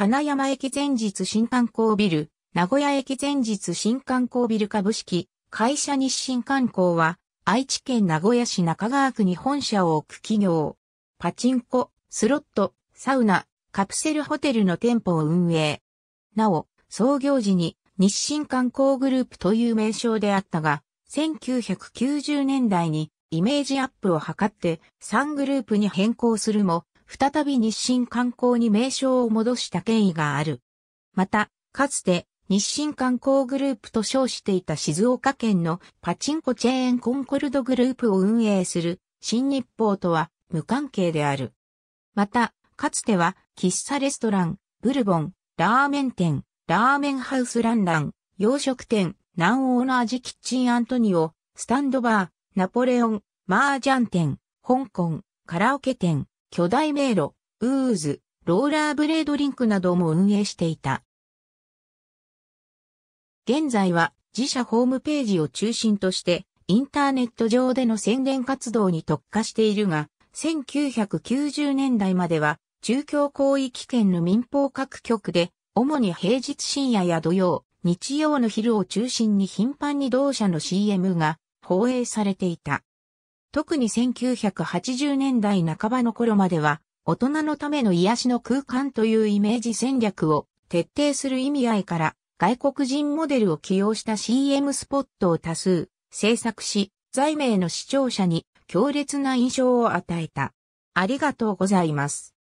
金山駅前日新観光ビル、名古屋駅前日新観光ビル株式、会社日新観光は、愛知県名古屋市中川区に本社を置く企業。パチンコ、スロット、サウナ、カプセルホテルの店舗を運営。なお、創業時に日清観光グループという名称であったが、1990年代にイメージアップを図って3グループに変更するも、再び日清観光に名称を戻した経緯がある。また、かつて日清観光グループと称していた静岡県のパチンコチェーンコンコルドグループを運営する新日報とは無関係である。また、かつては喫茶レストラン、ブルボン、ラーメン店、ラーメンハウスランラン、洋食店、南欧の味キッチンアントニオ、スタンドバー、ナポレオン、マージャン店、香港、カラオケ店、巨大迷路、ウーズ、ローラーブレードリンクなども運営していた。現在は自社ホームページを中心としてインターネット上での宣伝活動に特化しているが、1990年代までは中京広域圏の民放各局で主に平日深夜や土曜、日曜の昼を中心に頻繁に同社の CM が放映されていた。特に1980年代半ばの頃までは、大人のための癒しの空間というイメージ戦略を徹底する意味合いから、外国人モデルを起用した CM スポットを多数制作し、在名の視聴者に強烈な印象を与えた。ありがとうございます。